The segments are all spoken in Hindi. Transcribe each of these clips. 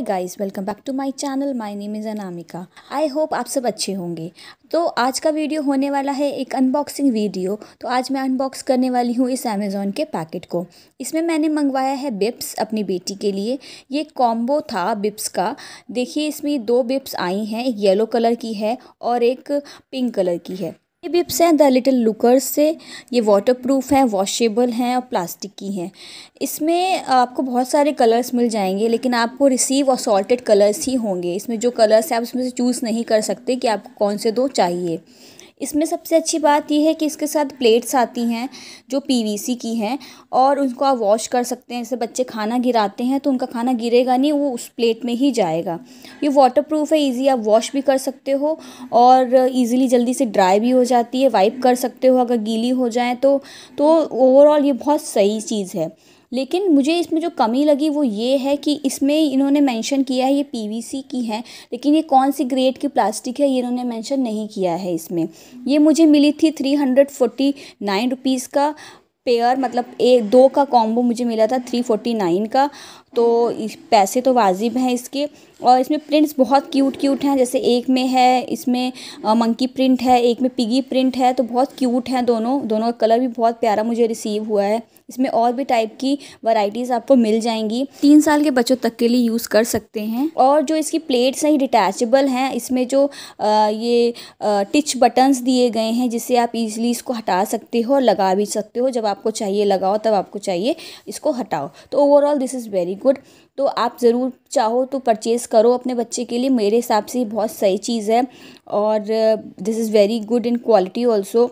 hi guys welcome back to my channel my name is Anamika I hope आप सब अच्छे होंगे तो आज का वीडियो होने वाला है एक अनबॉक्सिंग वीडियो तो आज मैं अनबॉक्स करने वाली हूँ इस अमेज़ोन के पैकेट को इसमें मैंने मंगवाया है बिप्स अपनी बेटी के लिए ये कॉम्बो था बिप्स का देखिए इसमें दो बिप्स आई हैं एक येलो कलर की है और एक पिंक कलर की है ये बिप्स हैं द लिटिल लुकर्स से ये वाटर प्रूफ हैं वॉशेबल हैं और प्लास्टिक की हैं इसमें आपको बहुत सारे कलर्स मिल जाएंगे लेकिन आपको रिसीव और सॉल्टेड कलर्स ही होंगे इसमें जो कलर्स हैं आप उसमें से चूज़ नहीं कर सकते कि आपको कौन से दो चाहिए इसमें सबसे अच्छी बात यह है कि इसके साथ प्लेट्स आती हैं जो पीवीसी की हैं और उनको आप वॉश कर सकते हैं जैसे बच्चे खाना गिराते हैं तो उनका खाना गिरेगा नहीं वो उस प्लेट में ही जाएगा ये वाटरप्रूफ है इजी आप वॉश भी कर सकते हो और इजीली जल्दी से ड्राई भी हो जाती है वाइप कर सकते हो अगर गीली हो जाए तो तो ओवरऑल ये बहुत सही चीज़ है लेकिन मुझे इसमें जो कमी लगी वो ये है कि इसमें इन्होंने मेंशन किया है ये पीवीसी की है लेकिन ये कौन सी ग्रेड की प्लास्टिक है ये इन्होंने मेंशन नहीं किया है इसमें ये मुझे मिली थी three hundred forty nine rupees का पेयर मतलब एक दो का कॉम्बो मुझे मिला था थ्री फोर्टी नाइन का तो इस पैसे तो वाजिब हैं इसके और इसमें प्रिंट्स बहुत क्यूट क्यूट हैं जैसे एक में है इसमें मंकी प्रिंट है एक में पिगी प्रिंट है तो बहुत क्यूट हैं दोनों दोनों का कलर भी बहुत प्यारा मुझे रिसीव हुआ है इसमें और भी टाइप की वैरायटीज़ आपको मिल जाएंगी तीन साल के बच्चों तक के लिए यूज़ कर सकते हैं और जो इसकी प्लेट्स हैं डिटैचबल हैं इसमें जो आ, ये टिच बटन्स दिए गए हैं जिससे आप इजीली इसको हटा सकते हो और लगा भी सकते हो जब आपको चाहिए लगाओ तब आपको चाहिए इसको हटाओ तो overall this is very good तो आप ज़रूर चाहो तो परचेज़ करो अपने बच्चे के लिए मेरे हिसाब से बहुत सही चीज़ है और this is very good in quality also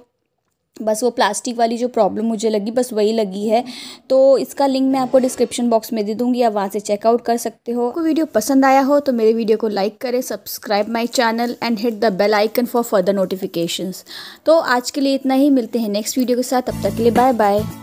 बस वो प्लास्टिक वाली जो प्रॉब्लम मुझे लगी बस वही लगी है तो इसका लिंक मैं आपको डिस्क्रिप्शन बॉक्स में दे दूंगी आप वहाँ से चेकआउट कर सकते हो आपको वीडियो पसंद आया हो तो मेरे वीडियो को लाइक करें subscribe my channel and hit the bell icon for further notifications तो आज के लिए इतना ही मिलते हैं नेक्स्ट वीडियो के साथ अब तक के लिए बाय बाय